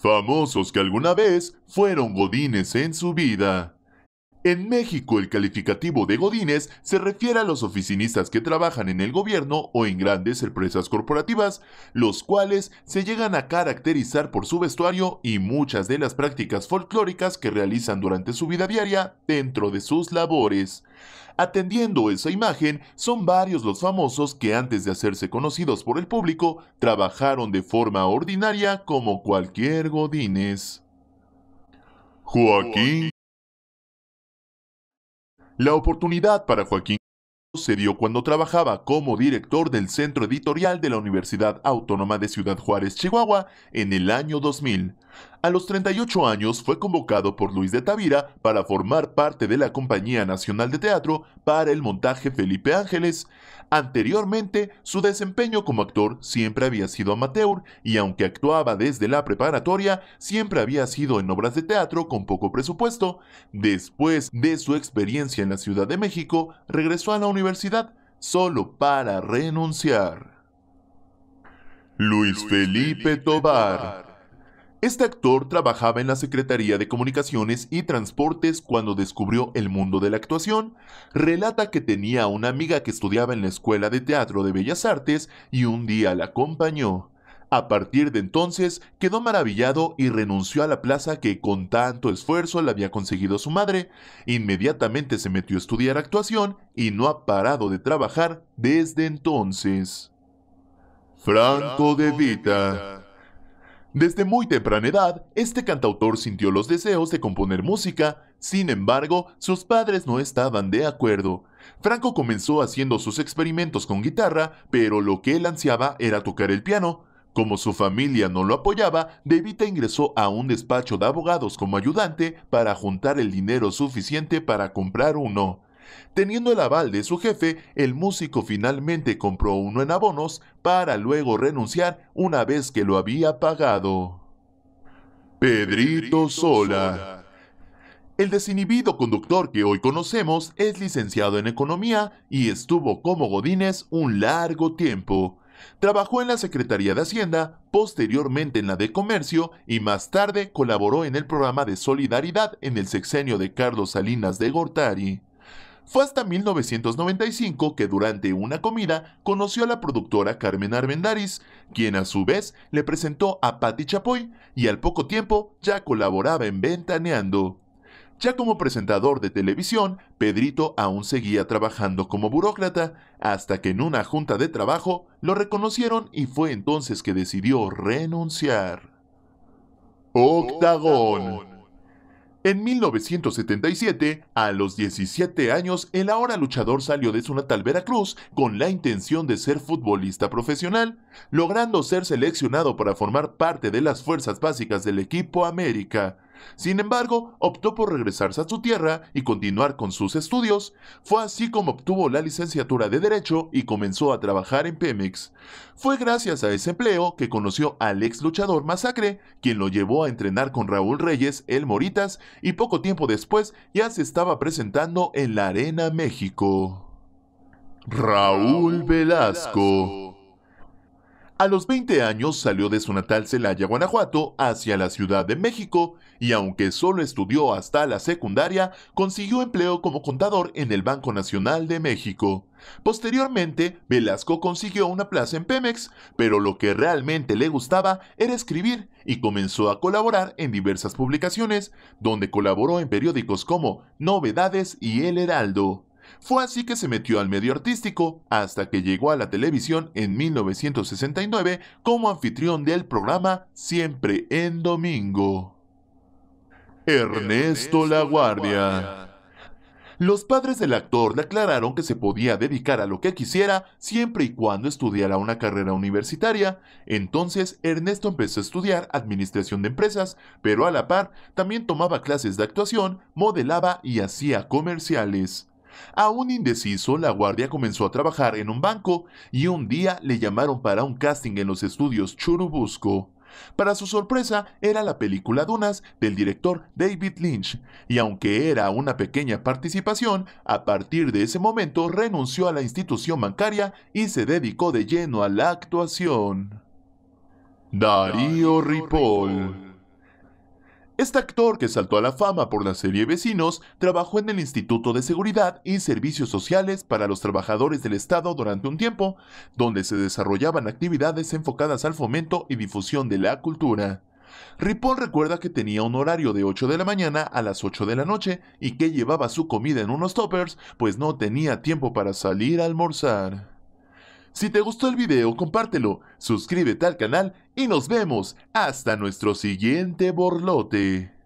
famosos que alguna vez fueron godines en su vida. En México, el calificativo de godines se refiere a los oficinistas que trabajan en el gobierno o en grandes empresas corporativas, los cuales se llegan a caracterizar por su vestuario y muchas de las prácticas folclóricas que realizan durante su vida diaria dentro de sus labores. Atendiendo esa imagen, son varios los famosos que antes de hacerse conocidos por el público, trabajaron de forma ordinaria como cualquier godines. Joaquín la oportunidad para Joaquín se dio cuando trabajaba como director del centro editorial de la Universidad Autónoma de Ciudad Juárez, Chihuahua, en el año 2000. A los 38 años fue convocado por Luis de Tavira para formar parte de la Compañía Nacional de Teatro para el montaje Felipe Ángeles. Anteriormente, su desempeño como actor siempre había sido amateur y aunque actuaba desde la preparatoria, siempre había sido en obras de teatro con poco presupuesto. Después de su experiencia en la Ciudad de México, regresó a la universidad solo para renunciar. Luis Felipe Tobar este actor trabajaba en la Secretaría de Comunicaciones y Transportes cuando descubrió el mundo de la actuación. Relata que tenía una amiga que estudiaba en la Escuela de Teatro de Bellas Artes y un día la acompañó. A partir de entonces quedó maravillado y renunció a la plaza que con tanto esfuerzo le había conseguido su madre. Inmediatamente se metió a estudiar actuación y no ha parado de trabajar desde entonces. Franco de Vita desde muy temprana edad, este cantautor sintió los deseos de componer música, sin embargo, sus padres no estaban de acuerdo. Franco comenzó haciendo sus experimentos con guitarra, pero lo que él ansiaba era tocar el piano. Como su familia no lo apoyaba, De ingresó a un despacho de abogados como ayudante para juntar el dinero suficiente para comprar uno. Teniendo el aval de su jefe, el músico finalmente compró uno en abonos para luego renunciar una vez que lo había pagado. Pedrito Sola. El desinhibido conductor que hoy conocemos es licenciado en economía y estuvo como Godínez un largo tiempo. Trabajó en la Secretaría de Hacienda, posteriormente en la de Comercio y más tarde colaboró en el programa de solidaridad en el sexenio de Carlos Salinas de Gortari. Fue hasta 1995 que durante una comida conoció a la productora Carmen Armendariz, quien a su vez le presentó a Patti Chapoy y al poco tiempo ya colaboraba en Ventaneando. Ya como presentador de televisión, Pedrito aún seguía trabajando como burócrata, hasta que en una junta de trabajo lo reconocieron y fue entonces que decidió renunciar. Octagón. En 1977, a los 17 años, el ahora luchador salió de su natal Veracruz con la intención de ser futbolista profesional, logrando ser seleccionado para formar parte de las fuerzas básicas del equipo América. Sin embargo, optó por regresarse a su tierra y continuar con sus estudios. Fue así como obtuvo la licenciatura de Derecho y comenzó a trabajar en Pemex. Fue gracias a ese empleo que conoció al ex luchador Masacre, quien lo llevó a entrenar con Raúl Reyes, el Moritas, y poco tiempo después ya se estaba presentando en la Arena México. Raúl Velasco. A los 20 años salió de su natal Celaya, Guanajuato, hacia la Ciudad de México y aunque solo estudió hasta la secundaria, consiguió empleo como contador en el Banco Nacional de México. Posteriormente, Velasco consiguió una plaza en Pemex, pero lo que realmente le gustaba era escribir y comenzó a colaborar en diversas publicaciones, donde colaboró en periódicos como Novedades y El Heraldo. Fue así que se metió al medio artístico hasta que llegó a la televisión en 1969 como anfitrión del programa Siempre en Domingo. Ernesto Laguardia. Los padres del actor le aclararon que se podía dedicar a lo que quisiera siempre y cuando estudiara una carrera universitaria. Entonces, Ernesto empezó a estudiar administración de empresas, pero a la par también tomaba clases de actuación, modelaba y hacía comerciales. Aún indeciso, la guardia comenzó a trabajar en un banco y un día le llamaron para un casting en los estudios Churubusco. Para su sorpresa, era la película Dunas del director David Lynch, y aunque era una pequeña participación, a partir de ese momento renunció a la institución bancaria y se dedicó de lleno a la actuación. Darío Ripoll este actor, que saltó a la fama por la serie Vecinos, trabajó en el Instituto de Seguridad y Servicios Sociales para los Trabajadores del Estado durante un tiempo, donde se desarrollaban actividades enfocadas al fomento y difusión de la cultura. Ripoll recuerda que tenía un horario de 8 de la mañana a las 8 de la noche y que llevaba su comida en unos toppers, pues no tenía tiempo para salir a almorzar. Si te gustó el video, compártelo, suscríbete al canal y nos vemos hasta nuestro siguiente borlote.